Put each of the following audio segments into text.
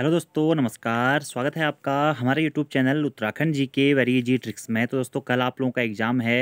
hello दोस्तों नमस्कार स्वागत है आपका हमारे यूट्यूब चैनल उत्तराखंड जी के वेरी जी ट्रिक्स में तो दोस्तों कल आप लोगों का एग्ज़ाम है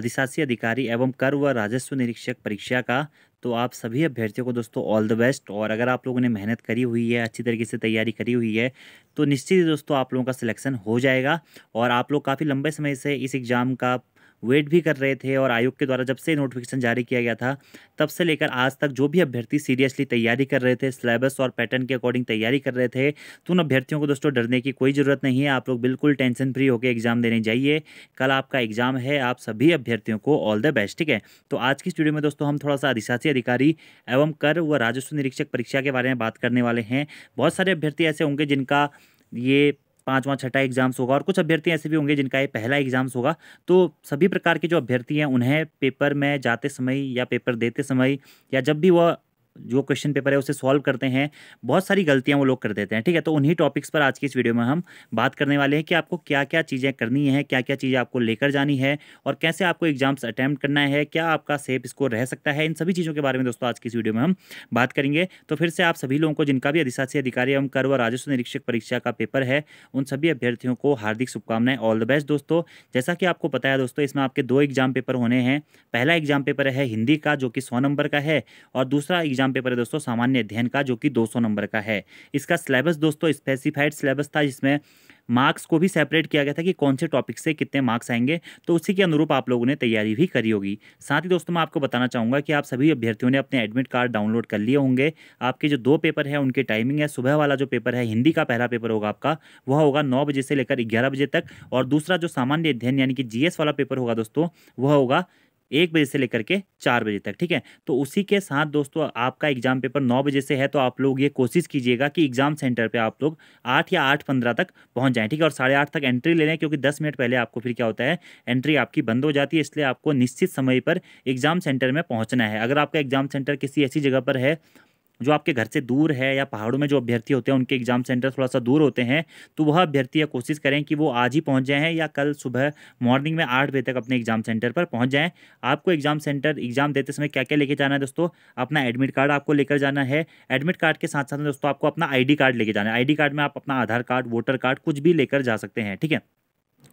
अधिशासी अधिकारी एवं कर व राजस्व निरीक्षक परीक्षा का तो आप सभी अभ्यर्थियों को दोस्तों ऑल द बेस्ट और अगर आप लोगों ने मेहनत करी हुई है अच्छी तरीके से तैयारी करी हुई है तो निश्चित ही दोस्तों आप लोगों का सिलेक्शन हो जाएगा और आप लोग काफ़ी लंबे समय से इस एग्ज़ाम का वेट भी कर रहे थे और आयोग के द्वारा जब से नोटिफिकेशन जारी किया गया था तब से लेकर आज तक जो भी अभ्यर्थी सीरियसली तैयारी कर रहे थे सिलेबस और पैटर्न के अकॉर्डिंग तैयारी कर रहे थे तो उन अभ्यर्थियों को दोस्तों डरने की कोई ज़रूरत नहीं है आप लोग बिल्कुल टेंशन फ्री होकर एग्जाम देने जाइए कल आपका एग्जाम है आप सभी अभ्यर्थियों को ऑल द बेस्ट ठीक है तो आज की स्टूडियो में दोस्तों हम थोड़ा सा अधिशासी अधिकारी एवं कर व राजस्व निरीक्षक परीक्षा के बारे में बात करने वाले हैं बहुत सारे अभ्यर्थी ऐसे होंगे जिनका ये पाँचवा छठा एग्जाम्स होगा और कुछ अभ्यर्थी ऐसे भी होंगे जिनका ये पहला एग्जाम्स होगा तो सभी प्रकार के जो अभ्यर्थी हैं उन्हें पेपर में जाते समय या पेपर देते समय या जब भी वह जो क्वेश्चन पेपर है उसे सॉल्व करते हैं बहुत सारी गलतियां वो लोग कर देते हैं ठीक है तो उन्हीं टॉपिक्स पर आज की इस वीडियो में हम बात करने वाले हैं कि आपको क्या क्या चीज़ें करनी है क्या क्या चीज़ें आपको लेकर जानी है और कैसे आपको एग्जाम्स अटैम्प्ट करना है क्या आपका सेफ स्कोर रह सकता है इन सभी चीज़ों के बारे में दोस्तों आज की इस वीडियो में हम बात करेंगे तो फिर से आप सभी लोगों को जिनका भी अधिशासी अधिकारी एवं कर व राजस्व निरीक्षक परीक्षा का पेपर है उन सभी अभ्यर्थियों को हार्दिक शुभकामनाएं ऑल द बेस्ट दोस्तों जैसा कि आपको पता है दोस्तों इसमें आपके दो एग्जाम पेपर होने हैं पहला एग्जाम पेपर है हिंदी का जो कि सौ नंबर का है और दूसरा एग्जाम एग्जाम पेपर है दोस्तों सामान्य अध्ययन का जो कि 200 नंबर का है इसका सिलेबस दोस्तों स्पेसिफाइड सिलेबस था जिसमें मार्क्स को भी सेपरेट किया गया था कि कौन से टॉपिक से कितने मार्क्स आएंगे तो उसी के अनुरूप आप लोगों ने तैयारी भी करी होगी साथ ही दोस्तों मैं आपको बताना चाहूँगा कि आप सभी अभ्यर्थियों ने अपने एडमिट कार्ड डाउनलोड कर लिए होंगे आपके जो दो पेपर हैं उनके टाइमिंग है सुबह वाला जो पेपर है हिंदी का पहला पेपर होगा आपका वह होगा नौ बजे से लेकर ग्यारह बजे तक और दूसरा जो सामान्य अध्ययन यानी कि जी वाला पेपर होगा दोस्तों वह होगा एक बजे से लेकर के चार बजे तक ठीक है तो उसी के साथ दोस्तों आपका एग्जाम पेपर नौ बजे से है तो आप लोग ये कोशिश कीजिएगा कि एग्जाम सेंटर पे आप लोग आठ या आठ पंद्रह तक पहुंच जाएं ठीक है और साढ़े आठ तक एंट्री ले लें क्योंकि दस मिनट पहले आपको फिर क्या होता है एंट्री आपकी बंद हो जाती है इसलिए आपको निश्चित समय पर एग्जाम सेंटर में पहुँचना है अगर आपका एग्जाम सेंटर किसी ऐसी जगह पर है जो आपके घर से दूर है या पहाड़ों में जो अभ्यर्थी होते हैं उनके एग्जाम सेंटर थोड़ा सा दूर होते हैं तो वह अभ्यर्थी या कोशिश करें कि वो आज ही पहुँच जाएँ या कल सुबह मॉर्निंग में आठ बजे तक अपने एग्जाम सेंटर पर पहुँच जाएँ आपको एग्जाम सेंटर एग्जाम देते समय क्या क्या लेके जाना है दोस्तों अपना एडमिट कार्ड आपको लेकर जाना है एडमिट कार्ड के साथ साथ दोस्तों आपको अपना आई कार्ड लेके जाना है आई कार्ड में आप अपना आधार कार्ड वोटर कार्ड कुछ भी लेकर जा सकते हैं ठीक है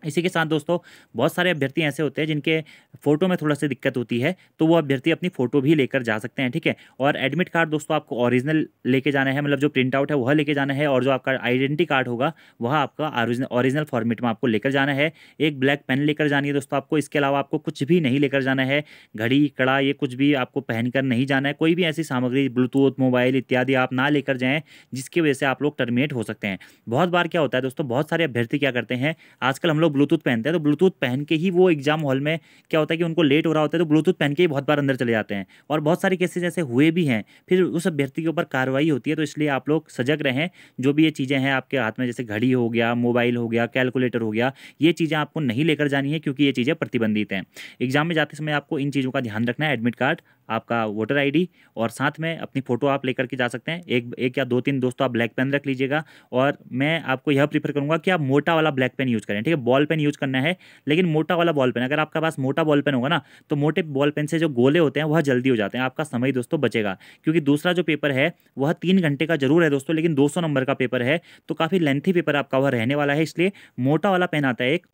इसी के साथ दोस्तों बहुत सारे अभ्यर्थी ऐसे होते हैं जिनके फोटो में थोड़ा सा दिक्कत होती है तो वो अभ्यर्थी अपनी फोटो भी लेकर जा सकते हैं ठीक है और एडमिट कार्ड दोस्तों आपको ओरिजिनल लेके जाना है मतलब जो प्रिंट आउट है वह लेके जाना है और जो आपका आइडेंटिटी कार्ड होगा वह आपका ऑरिजिनल फॉर्मेट में आपको लेकर जाना है एक ब्लैक पेन लेकर जानी है दोस्तों आपको इसके अलावा आपको कुछ भी नहीं लेकर जाना है घड़ी कड़ा ये कुछ भी आपको पहनकर नहीं जाना है कोई भी ऐसी सामग्री ब्लूटूथ मोबाइल इत्यादि आप ना लेकर जाएँ जिसकी वजह से आप लोग टर्मिनेट हो सकते हैं बहुत बार क्या होता है दोस्तों बहुत सारे अभ्यर्थी क्या करते हैं आजकल हम लोग ब्लूटूथ पहनते हैं तो ब्लूटूथ पहन के ही वो एग्जाम हॉल में क्या होता है कि उनको लेट हो रहा होता है तो ब्लूटूथ पहन के ही बहुत बार अंदर चले जाते हैं और बहुत सारे केसेज ऐसे हुए भी हैं फिर उस अभ्यर्थी के ऊपर कार्रवाई होती है तो इसलिए आप लोग सजग रहें जो भी ये चीज़ें हैं आपके हाथ में जैसे घड़ी हो गया मोबाइल हो गया कैलकुलेटर हो गया ये चीज़ें आपको नहीं लेकर जानी है क्योंकि ये चीज़ें प्रतिबंधित हैं एग्जाम में जाते समय आपको इन चीज़ों का ध्यान रखना है एडमिट कार्ड आपका वोटर आईडी और साथ में अपनी फ़ोटो आप लेकर के जा सकते हैं एक एक या दो तीन दोस्तों आप ब्लैक पेन रख लीजिएगा और मैं आपको यह प्रीफर करूँगा कि आप मोटा वाला ब्लैक पेन यूज़ करें ठीक है बॉल पेन यूज़ करना है लेकिन मोटा वाला बॉल पेन अगर आपके पास मोटा बॉल पेन होगा ना तो मोटे बॉल पेन से जो गोले होते हैं वह जल्दी हो जाते हैं आपका समय दोस्तों बचेगा क्योंकि दूसरा जो पेपर है वह तीन घंटे का जरूर है दोस्तों लेकिन दो नंबर का पेपर है तो काफ़ी लेंथी पेपर आपका वह रहने वाला है इसलिए मोटा वाला पेन आता है एक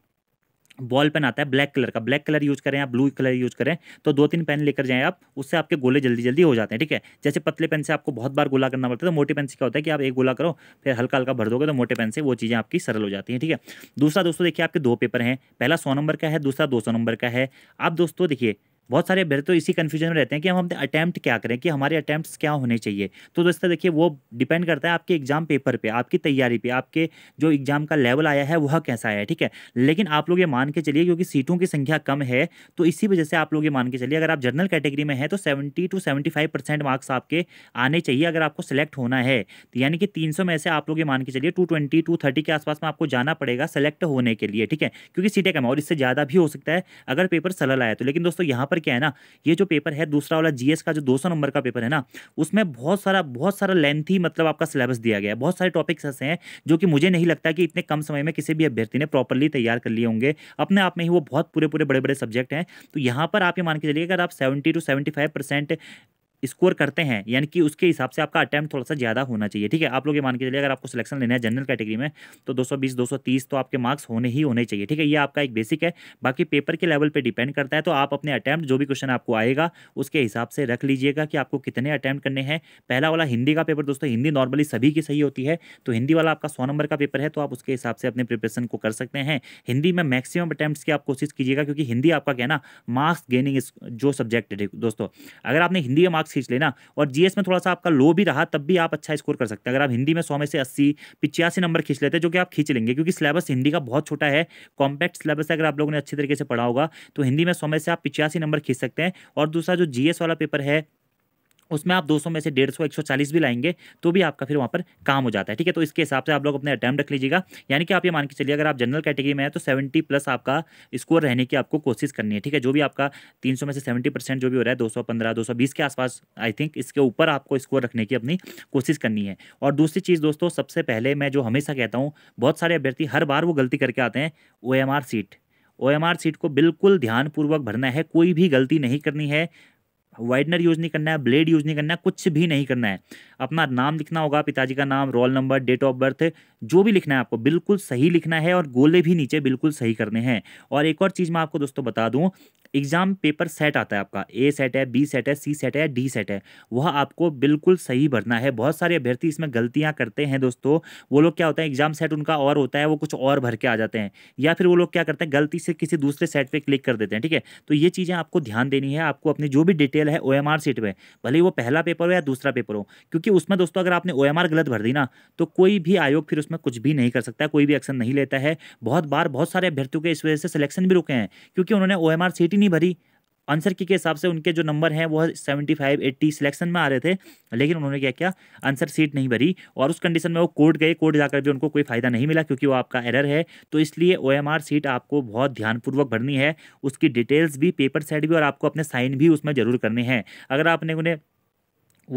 बॉल पेन आता है ब्लैक कलर का ब्लैक कलर यूज़ करें आप ब्लू कलर यूज़ करें तो दो तीन पेन लेकर जाएं आप उससे आपके गोले जल्दी जल्दी हो जाते हैं ठीक है जैसे पतले पेन से आपको बहुत बार गोला करना पड़ता है तो मोटे पेन से क्या होता है कि आप एक गोला करो फिर हल्का हल्का भर दोगे तो मोटे पेन से वो चीज़ें आपकी सरल हो जाती हैं ठीक है दूसरा दोस्तों देखिए आपके दो पेपर हैं पहला सौ नंबर का है दूसरा दो नंबर का है आप दोस्तों देखिए बहुत सारे अभ्यर्थी तो इसी कन्फ्यूजन में रहते हैं कि हम अपने अटैम्प्ट क्या करें कि हमारे अटैम्प्ट क्या होने चाहिए तो दोस्तों देखिए वो डिपेंड करता है आपके एग्जाम पेपर पे आपकी तैयारी पे आपके जो एग्जाम का लेवल आया है वह कैसा आया है ठीक है लेकिन आप लोग ये मान के चलिए क्योंकि सीटों की संख्या कम है तो इसी वजह से आप लोग ये मान के चलिए अगर आप जनरल कैटेगरी में हैं तो सेवेंटी टू सेवेंटी मार्क्स आपके आने चाहिए अगर आपको सेलेक्ट होना है तो यानी कि तीन में से आप लोग ये मान के चलिए टू ट्वेंटी के आसपास में आपको जाना पड़ेगा सेलेक्ट होने के लिए ठीक है क्योंकि सीटें कम है और इससे ज़्यादा भी हो सकता है अगर पेपर सरल आया तो लेकिन दोस्तों यहाँ पर क्या है ना ये जो पेपर है दूसरा वाला जीएस का जो 200 नंबर का पेपर है ना उसमें बहुत सारा बहुत सारा लेंथी मतलब आपका सिलेबस दिया गया है बहुत सारे टॉपिक्स ऐसे हैं जो कि मुझे नहीं लगता कि इतने कम समय में किसी भी अभ्यर्थी ने प्रॉपरली तैयार कर लिए होंगे अपने आप में ही वो बहुत पूरे पूरे बड़े बड़े सब्जेक्ट हैं तो यहाँ पर आप ये मान के चलिए अगर आप सेवेंटी टू सेवेंटी स्कोर करते हैं यानी कि उसके हिसाब से आपका अटैम्प्ट थोड़ा सा ज़्यादा होना चाहिए ठीक है आप लोग ये मान के चलिए अगर आपको सिलेक्शन लेना है जनरल कैटेगरी में तो 220 230 तो आपके मार्क्स होने ही होने चाहिए ठीक है ये आपका एक बेसिक है बाकी पेपर के लेवल पर डिपेंड करता है तो आप अपने अटैम्प्ट जो भी क्वेश्चन आपको आएगा उसके हिसाब से रख लीजिएगा कि आपको कितने अटैम्प्ट करने हैं पहला वाला हिंदी का पेपर दोस्तों हिंदी नॉर्मली सभी की सही होती है तो हिंदी वाला आपका सौ नंबर का पेपर है तो आप उसके हिसाब से अपने प्रिपरेशन को कर सकते हैं हिंदी में मैक्सिमम अटैम्प्ट की आप कोशिश कीजिएगा क्योंकि हिंदी आपका क्या ना मार्क्स गेनिंग जो सब्जेक्ट है दोस्तों अगर आपने हिंदी में मार्क्स मार्क्स खींच लेना और जीएस में थोड़ा सा आपका लो भी रहा तब भी आप अच्छा स्कोर कर सकते हैं अगर आप हिंदी में सौ में से अस्सी पिचासी नंबर खींच लेते हैं जो कि आप खींच लेंगे क्योंकि सिलेबस हिंदी का बहुत छोटा है कॉम्पैक्ट सिलेबस है अगर आप लोगों ने अच्छे तरीके से पढ़ा होगा तो हिंदी में सौ में से आप पिचासी नंबर खींच सकते हैं और दूसरा जो जीएस वाला पेपर है उसमें आप 200 में से 150 140 भी लाएंगे तो भी आपका फिर वहाँ पर काम हो जाता है ठीक है तो इसके हिसाब से आप लोग अपने अटैम्प्ट रख लीजिएगा यानी कि आप ये मान के चलिए अगर आप जनरल कैटेगरी में है तो 70 प्लस आपका स्कोर रहने की आपको कोशिश करनी है ठीक है जो भी आपका 300 में से 70 परसेंट जो भी हो रहा है दो सौ के आसपास आई थिंक इसके ऊपर आपको स्कोर रखने की अपनी कोशिश करनी है और दूसरी चीज़ दोस्तों सबसे पहले मैं जो हमेशा कहता हूँ बहुत सारे अभ्यर्थी हर बार वो गलती करके आते हैं ओ सीट ओ सीट को बिल्कुल ध्यानपूर्वक भरना है कोई भी गलती नहीं करनी है वाइडनर यूज़ नहीं करना है ब्लेड यूज़ नहीं करना है कुछ भी नहीं करना है अपना नाम लिखना होगा पिताजी का नाम roll number date of birth जो भी लिखना है आपको बिल्कुल सही लिखना है और गोले भी नीचे बिल्कुल सही करने हैं और एक और चीज़ मैं आपको दोस्तों बता दूँ एग्ज़ाम पेपर सेट आता है आपका ए सेट है बी सेट है सी सेट है डी सेट है वह आपको बिल्कुल सही भरना है बहुत सारे अभ्यर्थी इसमें गलतियाँ करते हैं दोस्तों वो लोग क्या होता है एग्ज़ाम सेट उनका और होता है वो कुछ और भर के आ जाते हैं या फिर वो लोग क्या करते हैं गलती से किसी दूसरे सेट पर क्लिक कर देते हैं ठीक है तो ये चीज़ें आपको ध्यान देनी है आपको अपनी जो भी डिटेल है ओ एम सीट भले वो पहला पेपर हो या दूसरा पेपर हो क्योंकि उसमें दोस्तों अगर आपने ओ गलत भर दी ना तो कोई भी आयोग फिर उसमें इसमें कुछ भी नहीं कर सकता कोई भी एक्शन नहीं लेता है बहुत बार बहुत सारे अभ्यर्थियों के इस वजह से सिलेक्शन भी रुके हैं क्योंकि उन्होंने ओ एम सीट ही नहीं भरी आंसर की के हिसाब से उनके जो नंबर हैं वो सेवेंटी फाइव एट्टी सिलेक्शन में आ रहे थे लेकिन उन्होंने क्या किया आंसर सीट नहीं भरी और उस कंडीशन में वो कोर्ट गए कोर्ट जाकर भी उनको कोई फ़ायदा नहीं मिला क्योंकि वो आपका एरर है तो इसलिए ओ सीट आपको बहुत ध्यानपूर्वक भरनी है उसकी डिटेल्स भी पेपर सेट भी और आपको अपने साइन भी उसमें ज़रूर करने हैं अगर आपने उन्हें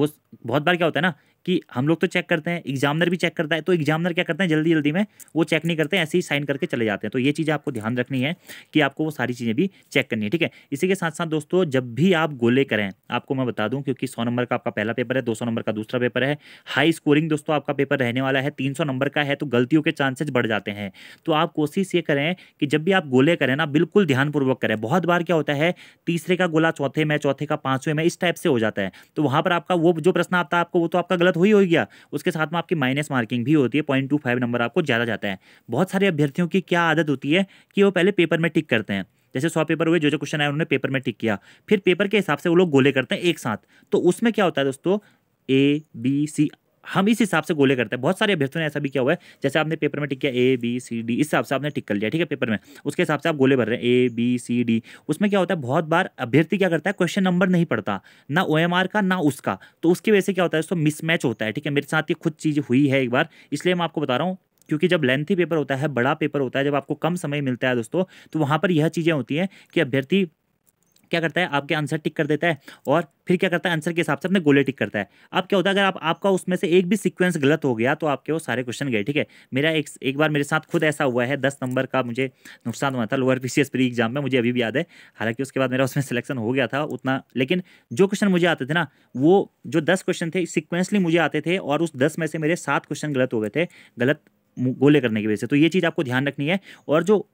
वो बहुत बार क्या होता है ना कि हम लोग तो चेक करते हैं एग्जामिनर भी चेक करता है तो एग्जामिनर क्या करते हैं जल्दी जल्दी में वो चेक नहीं करते ऐसे ही साइन करके चले जाते हैं तो ये चीज़ आपको ध्यान रखनी है कि आपको वो सारी चीज़ें भी चेक करनी है ठीक है इसी के साथ साथ दोस्तों जब भी आप गोले करें आपको मैं बता दूँ क्योंकि सौ नंबर का आपका पहला पेपर है दो नंबर का दूसरा पेपर है हाई स्कोरिंग दोस्तों आपका पेपर रहने वाला है तीन नंबर का है तो गलतियों के चांसेज बढ़ जाते हैं तो आप कोशिश ये करें कि जब भी आप गोले करें ना बिल्कुल ध्यानपूर्वक करें बहुत बार क्या होता है तीसरे का गोला चौथे में चौथे का पाँचवें में इस टाइप से हो जाता है तो वहाँ पर आपका वो जो प्रश्न आता है आपको वो तो आपका गलत बात हुई हो गया उसके साथ में आपकी माइनस मार्किंग भी होती है पॉइंट टू फाइव नंबर आपको ज़्यादा जाता है बहुत सारे अभ्यर्थियों की क्या आदत होती है कि वो पहले पेपर में टिक करते हैं जैसे सौ पेपर हुए जो जो क्वेश्चन आए उन्होंने पेपर में टिक किया फिर पेपर के हिसाब से वो लोग गोले करते हैं एक साथ तो उसमें क्या होता है दोस्तों ए बी सी हम इस हिसाब से गोले करते हैं बहुत सारे अभ्यर्थियों ने ऐसा भी किया हुआ है जैसे आपने पेपर में टिक किया ए बी सी डी इस हिसाब से आपने टिक कर लिया ठीक है पेपर में उसके हिसाब से आप गोले भर रहे हैं ए बी सी डी उसमें क्या होता है बहुत बार अभ्यर्थी क्या करता है क्वेश्चन नंबर नहीं पड़ता ना ओ एम आर का ना उसका तो उसकी वजह से क्या होता है उसको मिसमैच होता है ठीक है मेरे साथ ये खुद चीज़ हुई है एक बार इसलिए मैं आपको बता रहा हूँ क्योंकि जब लेंथी पेपर होता है बड़ा पेपर होता है जब आपको कम समय मिलता है दोस्तों तो वहाँ पर यह चीज़ें होती हैं कि अभ्यर्थी क्या करता है आपके आंसर टिक कर देता है और फिर क्या करता है आंसर के हिसाब से अपने गोले टिक करता है अब क्या होता है अगर आप आपका उसमें से एक भी सीक्वेंस गलत हो गया तो आपके वो सारे क्वेश्चन गए ठीक है मेरा एक एक बार मेरे साथ खुद ऐसा हुआ है दस नंबर का मुझे नुकसान हुआ था लोअर पी प्री एग्जाम में मुझे अभी भी याद है हालांकि उसके बाद मेरा उसमें सिलेक्शन हो गया था उतना लेकिन जो क्वेश्चन मुझे आते थे ना वो जो दस क्वेश्चन थे सिक्वेंसली मुझे आते थे और उस दस में से मेरे सात क्वेश्चन गलत हो गए थे गलत गोले करने की वजह से तो ये चीज़ आपको ध्यान रखनी है और जो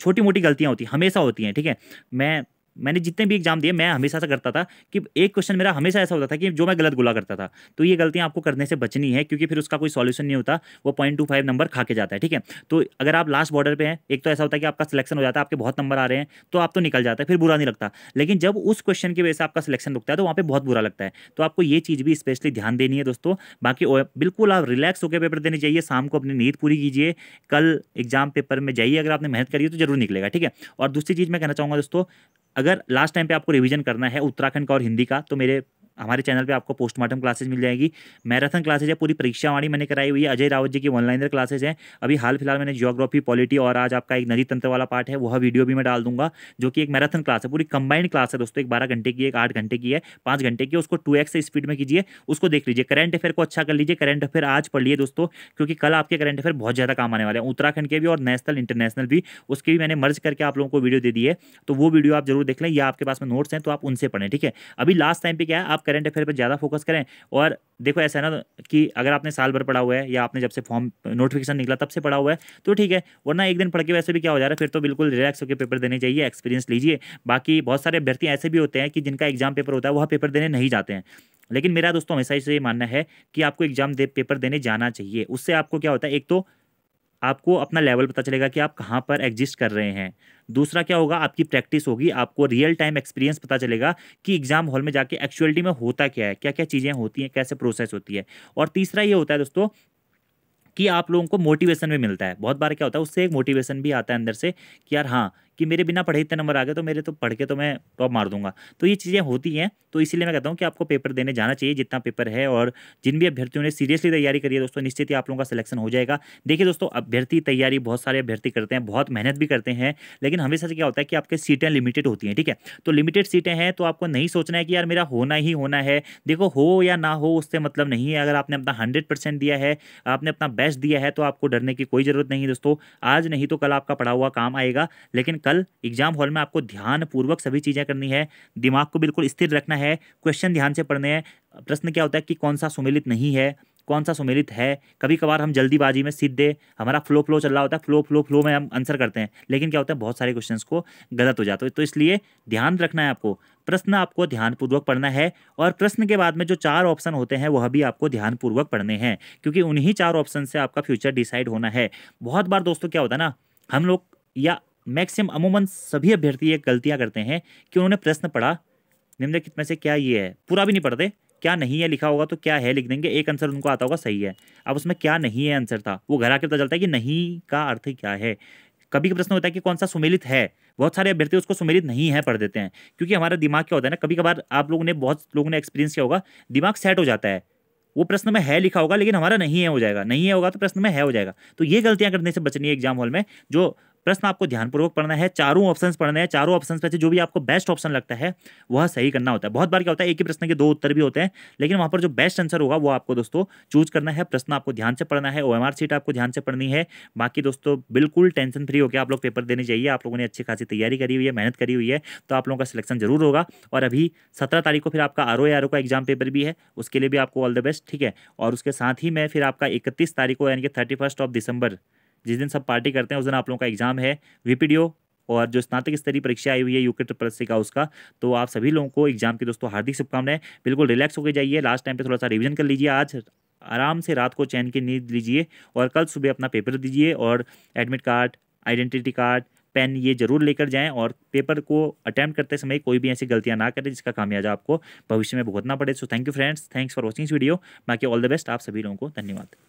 छोटी मोटी गलतियाँ होती हैं हमेशा होती हैं ठीक है मैं मैंने जितने भी एग्जाम दिए मैं हमेशा ऐसा करता था कि एक क्वेश्चन मेरा हमेशा ऐसा होता था कि जो मैं गलत गुला करता था तो ये गलतियाँ आपको करने से बचनी है क्योंकि फिर उसका कोई सॉल्यूशन नहीं होता वो पॉइंट टू फाइव नंबर खा के जाता है ठीक है तो अगर आप लास्ट बॉर्डर पर हैं एक तो ऐसा होता है कि आपका सिलेक्शन हो जाता है आपके बहुत नंबर आ रहे हैं तो आप तो निकल जाता है फिर बुरा नहीं लगता लेकिन जब उस क्वेश्चन की वजह से आपका सिलेक्शन रुकता है तो वहाँ पर बहुत बुरा लगता है तो आपको ये चीज़ भी स्पेशली ध्यान देनी है दोस्तों बाकी बिल्कुल आप रिलैक्स होकर पेपर देने चाहिए शाम को अपनी नींद पूरी कीजिए कल एग्जाम पेपर में जाइए अगर आपने मेहनत करिए तो जरूर निकलेगा ठीक है और दूसरी चीज़ मैं कहना चाहूँगा दोस्तों अगर लास्ट टाइम पे आपको रिवीजन करना है उत्तराखंड का और हिंदी का तो मेरे हमारे चैनल पे आपको पोस्टमार्टम क्लासेस मिल जाएगी मैराथन क्लासेज है पूरी परीक्षा वाणी मैंने कराई हुई है अजय रावत जी की ऑनलाइनर क्लासेज हैं अभी हाल फिलहाल मैंने जियोग्राफी पॉलिटी और आज आपका एक नदी तंत्र वाला पार्ट है वह वीडियो भी मैं डाल दूंगा जो कि एक मैराथन क्लास है पूरी कंबाइंड क्लास है दोस्तों एक बारह घंटे की एक आठ घंटे की है पाँच घंटे की उसको टू एक्स स्पीड में कीजिए उसको देख लीजिए करंट अफेयर को अच्छा कर लीजिए करंट अफेयर आज पढ़ लिए दोस्तों क्योंकि कल आपके करंट अफेयर बहुत ज़्यादा काम आने वाले हैं उत्तराखंड के भी और नेशनल इंटरनेशनल भी उसके भी मैंने मर्ज करके आप लोगों को वीडियो दे दिए तो वो वीडियो आप जरूर देख लें या आपके पास में नोट्स हैं तो आप उनसे पढ़ें ठीक है अभी लास्ट टाइम पर क्या है आप करेंट अफेयर पर ज़्यादा फोकस करें और देखो ऐसा है ना कि अगर आपने साल भर पढ़ा हुआ है या आपने जब से फॉर्म नोटिफिकेशन निकला तब से पढ़ा हुआ है तो ठीक है वरना एक दिन पढ़ के वैसे भी क्या हो जा रहा है फिर तो बिल्कुल रिलैक्स होकर पेपर देने चाहिए एक्सपीरियंस लीजिए बाकी बहुत सारे अभ्यर्थी ऐसे भी होते हैं कि जिनका एग्जाम पेपर होता है वह पेपर देने नहीं जाते हैं लेकिन मेरा दोस्तों हमेशा इसे मानना है कि आपको एग्जाम दे पेपर देने जाना चाहिए उससे आपको क्या होता है एक तो आपको अपना लेवल पता चलेगा कि आप कहाँ पर एग्जिस्ट कर रहे हैं दूसरा क्या होगा आपकी प्रैक्टिस होगी आपको रियल टाइम एक्सपीरियंस पता चलेगा कि एग्ज़ाम हॉल में जाके एक्चुअलिटी में होता क्या है क्या क्या चीज़ें होती हैं कैसे प्रोसेस होती है और तीसरा ये होता है दोस्तों कि आप लोगों को मोटिवेशन भी मिलता है बहुत बार क्या होता है उससे एक मोटिवेशन भी आता है अंदर से कि यार हाँ कि मेरे बिना पढ़े इतने नंबर आ गए तो मेरे तो पढ़ के तो मैं टॉप मार दूंगा तो ये चीज़ें होती हैं तो इसीलिए मैं कहता हूँ कि आपको पेपर देने जाना चाहिए जितना पेपर है और जिन भी अभ्यर्थियों ने सीरियसली तैयारी करी है दोस्तों निश्चित ही आप लोगों का सिलेक्शन हो जाएगा देखिए दोस्तों अभ्यर्थी तैयारी बहुत सारे अभ्यर्थी करते हैं बहुत मेहनत भी करते हैं लेकिन हमेशा से क्या होता है कि आपके सीटें लिमिटेड होती हैं ठीक है तो लिमिटेड सीटें हैं तो आपको नहीं सोचना है कि यार मेरा होना ही होना है देखो हो या ना हो उससे मतलब नहीं है अगर आपने अपना हंड्रेड दिया है आपने अपना बेस्ट दिया है तो आपको डरने की कोई ज़रूरत नहीं है दोस्तों आज नहीं तो कल आपका पढ़ा हुआ काम आएगा लेकिन कल एग्जाम हॉल में आपको ध्यानपूर्वक सभी चीज़ें करनी है दिमाग को बिल्कुल स्थिर रखना है क्वेश्चन ध्यान से पढ़ने हैं प्रश्न क्या होता है कि कौन सा सुमेलित नहीं है कौन सा सुमेलित है कभी कभार हम जल्दीबाजी में सीधे हमारा फ्लो फ्लो चल रहा होता है फ्लो फ्लो फ्लो में हम आंसर करते हैं लेकिन क्या होता है बहुत सारे क्वेश्चंस को गलत हो जाते हैं तो इसलिए ध्यान रखना है आपको प्रश्न आपको ध्यानपूर्वक पढ़ना है और प्रश्न के बाद में जो चार ऑप्शन होते हैं वह भी आपको ध्यानपूर्वक पढ़ने हैं क्योंकि उन्हीं चार ऑप्शन से आपका फ्यूचर डिसाइड होना है बहुत बार दोस्तों क्या होता है ना हम लोग या मैक्सिमम अमूमन सभी अभ्यर्थी ये गलतियाँ करते हैं कि उन्होंने प्रश्न पढ़ा निम्नलिखित में से क्या ये है पूरा भी नहीं पढ़ते क्या नहीं है लिखा होगा तो क्या है लिख देंगे एक आंसर उनको आता होगा सही है अब उसमें क्या नहीं है आंसर था वो घर आके पता चलता है कि नहीं का अर्थ क्या है कभी प्रश्न होता है कि कौन सा सुमेलित है बहुत सारे अभ्यर्थी उसको सुमेलित नहीं है पढ़ देते हैं क्योंकि हमारा दिमाग क्या होता है ना कभी कभार आप लोगों ने बहुत लोगों ने एक्सपीरियंस किया होगा दिमाग सेट हो जाता है वो प्रश्न में है लिखा होगा लेकिन हमारा नहीं है हो जाएगा नहीं है होगा तो प्रश्न में है हो जाएगा तो ये गलतियां करने से बचनी है एग्जाम हॉल में जो प्रश्न आपको ध्यानपूर्वक पढ़ना है चारों ऑप्शंस पढ़ना है चारों ऑप्शंस में से जो भी आपको बेस्ट ऑप्शन लगता है वह सही करना होता है बहुत बार क्या होता है एक ही प्रश्न के दो उत्तर भी होते हैं लेकिन वहाँ पर जो बेस्ट आंसर होगा वो आपको दोस्तों चूज करना है प्रश्न आपको ध्यान से पढ़ना है ओ सीट आपको ध्यान से पढ़नी है बाकी दोस्तों बिल्कुल टेंशन फ्री होकर आप लोग पेपर देने चाहिए आप लोगों ने अच्छी खासी तैयारी करी हुई है मेहनत करी हुई है तो आप लोगों का सिलेक्शन जरूर होगा और अभी सत्रह तारीख को फिर आपका आर ओ का एग्जाम पेपर भी है उसके लिए भी आपको ऑल द बेस्ट ठीक है और उसके साथ ही मैं फिर आपका इकतीस तारीख को यानी कि थर्टी फर्स्ट ऑफ दिसंबर जिस दिन सब पार्टी करते हैं उस दिन आप लोगों का एग्जाम है वीपीडीओ और जो स्नातक स्तरीय परीक्षा आई हुई है यूके ट्रिपल सी का उसका तो आप सभी लोगों को एग्जाम की दोस्तों हार्दिक शुभकामनाएं बिल्कुल रिलैक्स होकर जाइए लास्ट टाइम पे थोड़ा सा रिवीजन कर लीजिए आज आराम से रात को चैन की नींद लीजिए और कल सुबह अपना पेपर दीजिए और admit card identity card pen ये जरूर लेकर जाएँ और पेपर को अटैम्प्ट करते समय कोई भी ऐसी गलतियाँ ना करें जिसका कामयाजा आपको भविष्य में भुगतना पड़े so thank you friends thanks for watching इस वीडियो बाकी ऑल द बेस्ट आप सभी लोगों को धन्यवाद